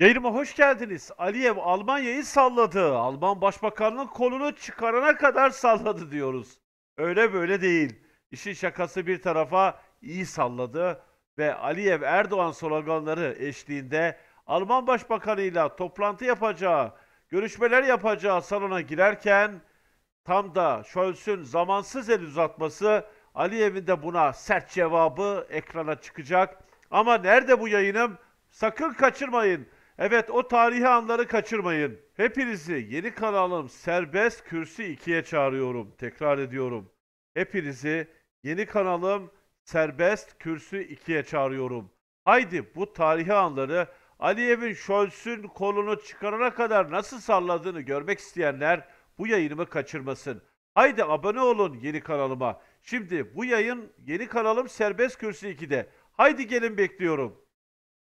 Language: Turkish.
Yayınıma hoş geldiniz. Aliyev Almanya'yı salladı. Alman başbakanının kolunu çıkarana kadar salladı diyoruz. Öyle böyle değil. İşin şakası bir tarafa iyi salladı ve Aliyev Erdoğan sloganları eşliğinde Alman başbakanıyla toplantı yapacağı, görüşmeler yapacağı salona girerken tam da Scholz'ün zamansız el uzatması Aliyev'in de buna sert cevabı ekrana çıkacak. Ama nerede bu yayınım? Sakın kaçırmayın. Evet o tarihi anları kaçırmayın. Hepinizi yeni kanalım Serbest Kürsü 2'ye çağırıyorum. Tekrar ediyorum. Hepinizi yeni kanalım Serbest Kürsü 2'ye çağırıyorum. Haydi bu tarihi anları Aliyev'in şölsün kolunu çıkarana kadar nasıl salladığını görmek isteyenler bu yayınımı kaçırmasın. Haydi abone olun yeni kanalıma. Şimdi bu yayın yeni kanalım Serbest Kürsü 2'de. Haydi gelin bekliyorum.